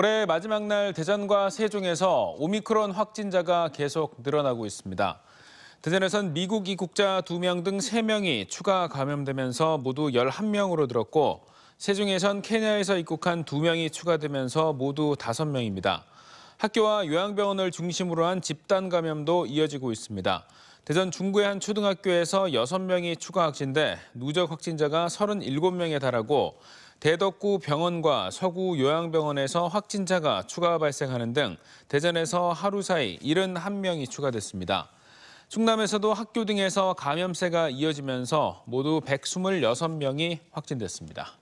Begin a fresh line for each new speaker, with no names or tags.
올해 마지막 날 대전과 세종에서 오미크론 확진자가 계속 늘어나고 있습니다. 대전에선 미국 이국자 2명 등 3명이 추가 감염되면서 모두 11명으로 늘었고 세종에선 케냐에서 입국한 2명이 추가되면서 모두 5명입니다. 학교와 요양병원을 중심으로 한 집단 감염도 이어지고 있습니다. 대전 중구의 한 초등학교에서 6명이 추가 확진돼 누적 확진자가 37명에 달하고 대덕구 병원과 서구 요양병원에서 확진자가 추가 발생하는 등 대전에서 하루 사이 71명이 추가됐습니다. 충남에서도 학교 등에서 감염세가 이어지면서 모두 126명이 확진됐습니다.